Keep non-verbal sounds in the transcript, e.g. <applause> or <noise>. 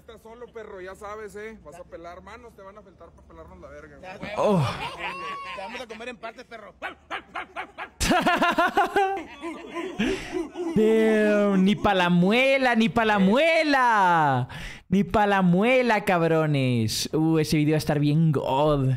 estás solo, perro, ya sabes, ¿eh? Vas a pelar manos, te van a faltar para pelarnos la verga. Oh. Te vamos a comer en partes, perro. <laughs> ni pa' la muela, ni pa' la muela. Ni pa' la muela, cabrones. Uh, ese video va a estar bien god.